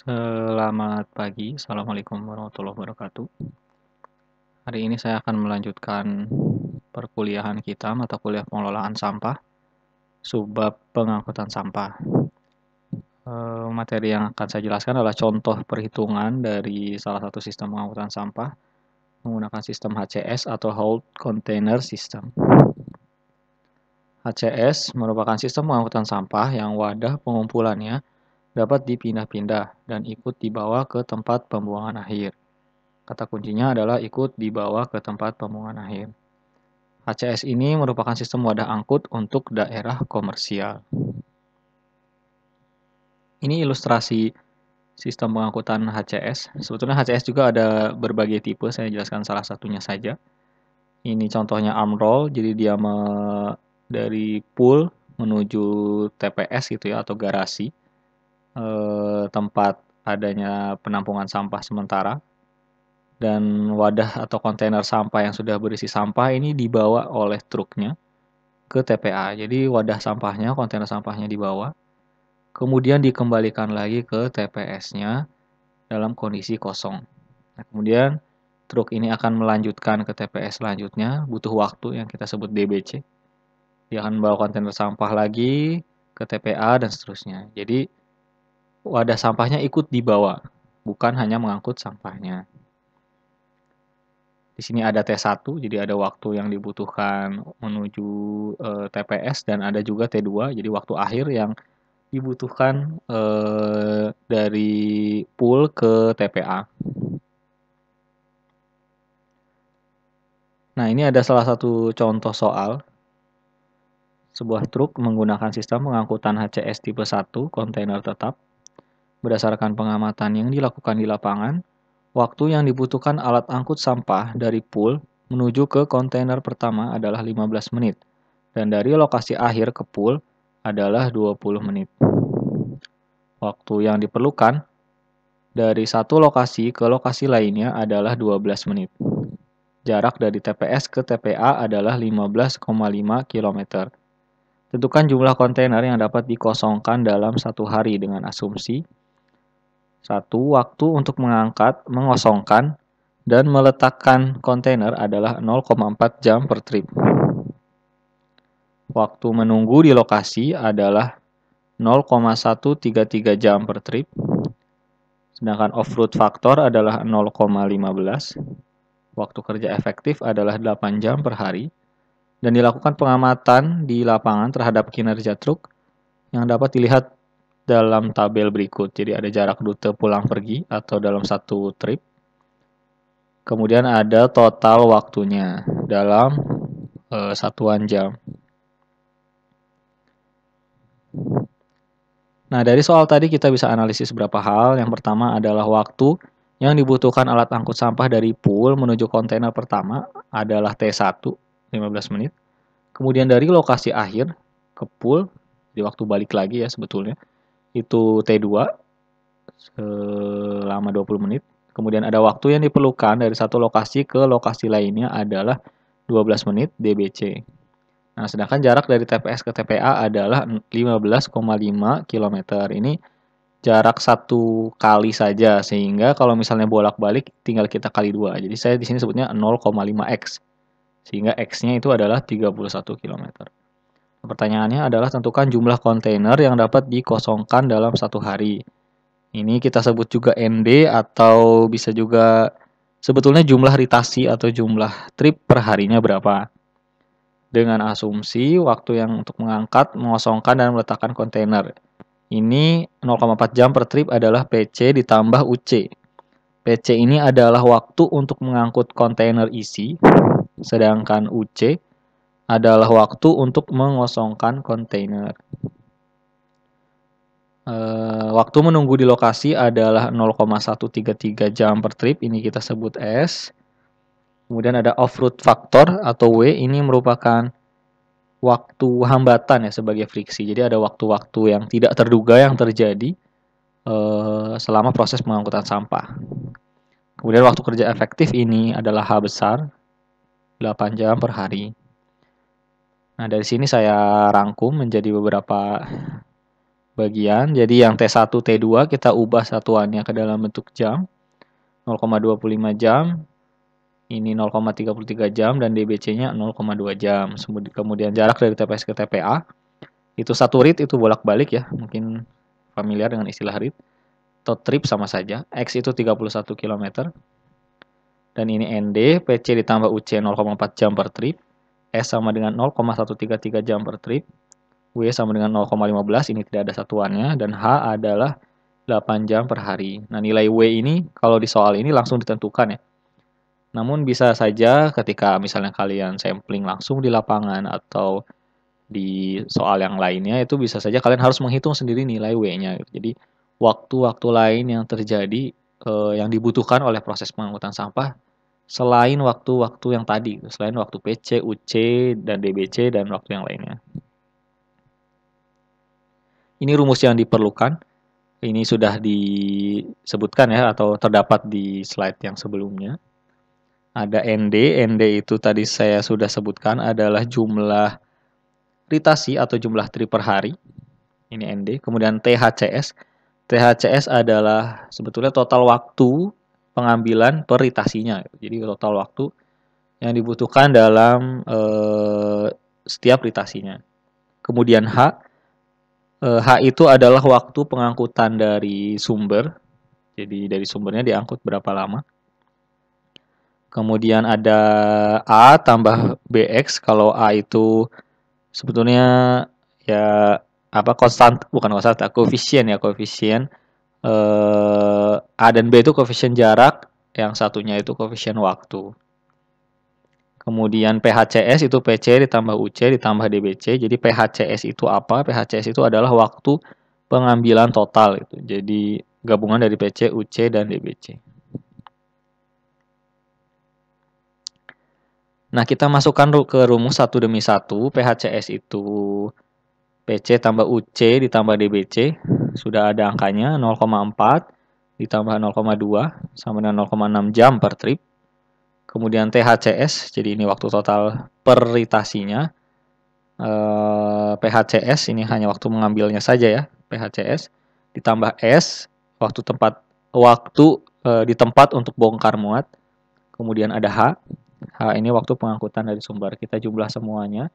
Selamat pagi, Assalamualaikum warahmatullahi wabarakatuh. Hari ini saya akan melanjutkan perkuliahan kita, mata kuliah pengelolaan sampah, subbab pengangkutan sampah. Eh, materi yang akan saya jelaskan adalah contoh perhitungan dari salah satu sistem pengangkutan sampah menggunakan sistem HCS atau Hold Container System. HCS merupakan sistem pengangkutan sampah yang wadah pengumpulannya dapat dipindah-pindah dan ikut dibawa ke tempat pembuangan akhir. Kata kuncinya adalah ikut dibawa ke tempat pembuangan akhir. HCS ini merupakan sistem wadah angkut untuk daerah komersial. Ini ilustrasi sistem pengangkutan HCS. Sebetulnya HCS juga ada berbagai tipe, saya jelaskan salah satunya saja. Ini contohnya arm roll, jadi dia dari pool menuju TPS gitu ya atau garasi. Eh, tempat adanya penampungan sampah sementara dan wadah atau kontainer sampah yang sudah berisi sampah ini dibawa oleh truknya ke TPA. Jadi wadah sampahnya, kontainer sampahnya dibawa, kemudian dikembalikan lagi ke TPS-nya dalam kondisi kosong. Nah, kemudian truk ini akan melanjutkan ke TPS selanjutnya, butuh waktu yang kita sebut DBC. Dia akan bawa kontainer sampah lagi ke TPA dan seterusnya. Jadi wadah sampahnya ikut dibawa, bukan hanya mengangkut sampahnya. Di sini ada T1, jadi ada waktu yang dibutuhkan menuju e, eh, TPS dan ada juga T2, jadi waktu akhir yang dibutuhkan e, dari pool ke TPA. Nah, ini ada salah satu contoh soal. Sebuah truk menggunakan sistem pengangkutan HCS tipe 1 kontainer tetap Berdasarkan pengamatan yang dilakukan di lapangan, waktu yang dibutuhkan alat angkut sampah dari pool menuju ke kontainer pertama adalah 15 menit, dan dari lokasi akhir ke pool adalah 20 menit. Waktu yang diperlukan dari satu lokasi ke lokasi lainnya adalah 12 menit. Jarak dari TPS ke TPA adalah 15,5 km. Tentukan jumlah kontainer yang dapat dikosongkan dalam satu hari dengan asumsi satu, waktu untuk mengangkat, mengosongkan, dan meletakkan kontainer adalah 0,4 jam per trip. Waktu menunggu di lokasi adalah 0,133 jam per trip, sedangkan off-road factor adalah 0,15. Waktu kerja efektif adalah 8 jam per hari, dan dilakukan pengamatan di lapangan terhadap kinerja truk yang dapat dilihat dalam tabel berikut. Jadi ada jarak rute pulang pergi atau dalam satu trip. Kemudian ada total waktunya dalam e, satuan jam. Nah, dari soal tadi kita bisa analisis beberapa hal. Yang pertama adalah waktu yang dibutuhkan alat angkut sampah dari pool menuju kontainer pertama adalah T1, 15 menit. Kemudian dari lokasi akhir ke pool, di waktu balik lagi ya sebetulnya, itu T2 selama 20 menit. Kemudian ada waktu yang diperlukan dari satu lokasi ke lokasi lainnya adalah 12 menit DBC. Nah, sedangkan jarak dari TPS ke TPA adalah 15,5 km. Ini jarak satu kali saja sehingga kalau misalnya bolak-balik tinggal kita kali dua jadi saya di sini sebutnya 0,5x sehingga x-nya itu adalah 31 km. Pertanyaannya adalah tentukan jumlah kontainer yang dapat dikosongkan dalam satu hari. Ini kita sebut juga ND atau bisa juga sebetulnya jumlah ritasi atau jumlah trip per harinya berapa. Dengan asumsi waktu yang untuk mengangkat, mengosongkan, dan meletakkan kontainer. Ini 0,4 jam per trip adalah PC ditambah UC. PC ini adalah waktu untuk mengangkut kontainer isi, sedangkan UC adalah waktu untuk mengosongkan kontainer. E, waktu menunggu di lokasi adalah 0,133 jam per trip, ini kita sebut S. Kemudian ada off-road factor atau W, ini merupakan waktu hambatan ya sebagai friksi. Jadi ada waktu-waktu yang tidak terduga yang terjadi e, selama proses pengangkutan sampah. Kemudian waktu kerja efektif ini adalah H besar, 8 jam per hari. Nah, dari sini saya rangkum menjadi beberapa bagian. Jadi yang T1, T2 kita ubah satuannya ke dalam bentuk jam. 0,25 jam, ini 0,33 jam, dan DBC-nya 0,2 jam. Kemudian jarak dari TPS ke TPA, itu satu read itu bolak-balik ya, mungkin familiar dengan istilah read. atau trip sama saja, X itu 31 km, dan ini ND, PC ditambah UC 0,4 jam per trip, S e sama dengan 0,133 jam per trip, W sama dengan 0,15, ini tidak ada satuannya, dan H adalah 8 jam per hari. Nah, nilai W ini kalau di soal ini langsung ditentukan ya. Namun bisa saja ketika misalnya kalian sampling langsung di lapangan atau di soal yang lainnya itu bisa saja kalian harus menghitung sendiri nilai W-nya. Jadi waktu-waktu lain yang terjadi eh, yang dibutuhkan oleh proses pengangkutan sampah selain waktu-waktu yang tadi, selain waktu PC, UC, dan DBC, dan waktu yang lainnya. Ini rumus yang diperlukan. Ini sudah disebutkan ya, atau terdapat di slide yang sebelumnya. Ada ND, ND itu tadi saya sudah sebutkan adalah jumlah ritasi atau jumlah tri per hari. Ini ND. Kemudian THCS. THCS adalah sebetulnya total waktu pengambilan peritasinya. Jadi total waktu yang dibutuhkan dalam e, setiap peritasinya Kemudian H, e, H itu adalah waktu pengangkutan dari sumber. Jadi dari sumbernya diangkut berapa lama. Kemudian ada A tambah BX kalau A itu sebetulnya ya apa konstan bukan konstant koefisien ya koefisien eh, A dan B itu koefisien jarak, yang satunya itu koefisien waktu. Kemudian PHCS itu PC ditambah UC ditambah DBC. Jadi PHCS itu apa? PHCS itu adalah waktu pengambilan total itu. Jadi gabungan dari PC, UC dan DBC. Nah, kita masukkan ke rumus satu demi satu. PHCS itu PC tambah UC ditambah DBC sudah ada angkanya 0,4 ditambah 0,2 sama dengan 0,6 jam per trip. Kemudian THCS, jadi ini waktu total peritasinya. Eh, PHCS ini hanya waktu mengambilnya saja ya, PHCS ditambah S waktu tempat waktu eh, di tempat untuk bongkar muat. Kemudian ada H. H ini waktu pengangkutan dari sumber. Kita jumlah semuanya.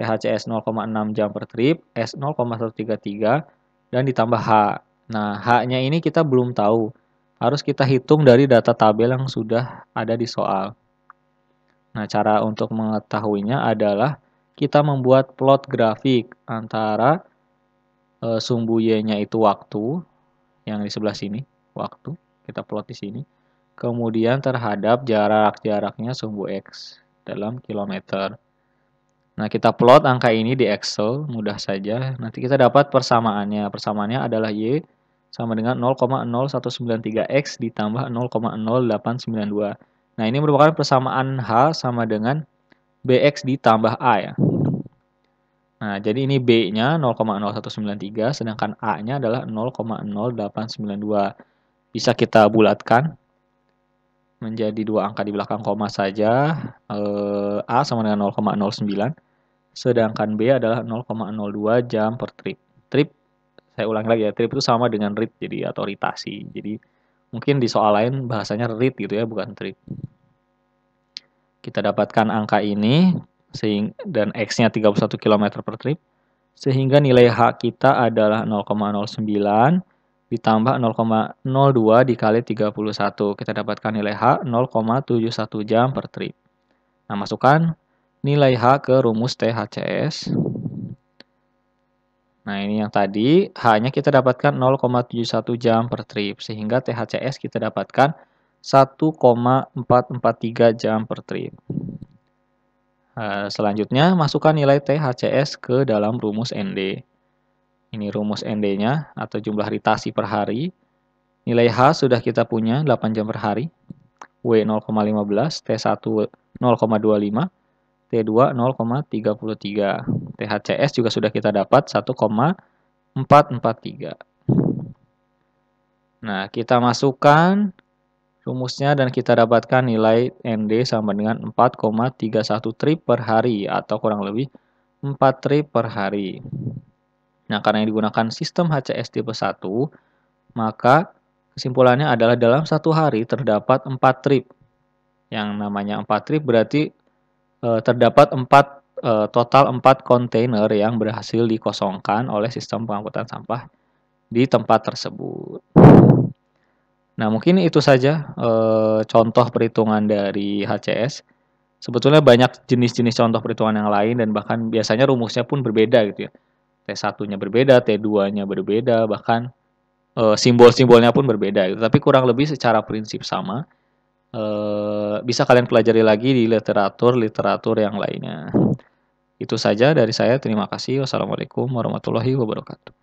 PHCS 0,6 jam per trip, S 0,133, dan ditambah H. Nah, H-nya ini kita belum tahu. Harus kita hitung dari data tabel yang sudah ada di soal. Nah, cara untuk mengetahuinya adalah kita membuat plot grafik antara e, sumbu Y-nya itu waktu, yang di sebelah sini, waktu, kita plot di sini. Kemudian terhadap jarak-jaraknya sumbu X dalam kilometer. Nah, kita plot angka ini di Excel, mudah saja. Nanti kita dapat persamaannya. Persamaannya adalah Y sama dengan 0,0193X ditambah 0,0892. Nah, ini merupakan persamaan H sama dengan BX ditambah A ya. Nah, jadi ini B-nya 0,0193, sedangkan A-nya adalah 0,0892. Bisa kita bulatkan menjadi dua angka di belakang koma saja, eh, A sama dengan 0,09, sedangkan B adalah 0,02 jam per trip. Trip, saya ulangi lagi ya, trip itu sama dengan read, jadi atau ritasi. Jadi mungkin di soal lain bahasanya read gitu ya, bukan trip. Kita dapatkan angka ini, dan X-nya 31 km per trip, sehingga nilai H kita adalah 0,09 ditambah 0,02 dikali 31. Kita dapatkan nilai H 0,71 jam per trip. Nah, masukkan nilai H ke rumus THCS. Nah, ini yang tadi, H-nya kita dapatkan 0,71 jam per trip, sehingga THCS kita dapatkan 1,443 jam per trip. Eh, selanjutnya, masukkan nilai THCS ke dalam rumus ND. Ini rumus ND-nya atau jumlah ritasi per hari. Nilai H sudah kita punya 8 jam per hari. W 0,15, T1 0,25, T2 0,33. THCS juga sudah kita dapat 1,443. Nah, kita masukkan rumusnya dan kita dapatkan nilai ND sama dengan 4,31 trip per hari atau kurang lebih 4 trip per hari. Nah, karena yang digunakan sistem HCS tipe 1, maka kesimpulannya adalah dalam satu hari terdapat 4 trip. Yang namanya 4 trip berarti e, terdapat 4 e, eh, total 4 kontainer yang berhasil dikosongkan oleh sistem pengangkutan sampah di tempat tersebut. Nah, mungkin itu saja e, contoh perhitungan dari HCS. Sebetulnya banyak jenis-jenis contoh perhitungan yang lain dan bahkan biasanya rumusnya pun berbeda gitu ya. T1-nya berbeda, T2-nya berbeda, bahkan e, simbol-simbolnya pun berbeda. Gitu. Tapi kurang lebih secara prinsip sama. E, bisa kalian pelajari lagi di literatur-literatur yang lainnya. Itu saja dari saya. Terima kasih. Wassalamualaikum warahmatullahi wabarakatuh.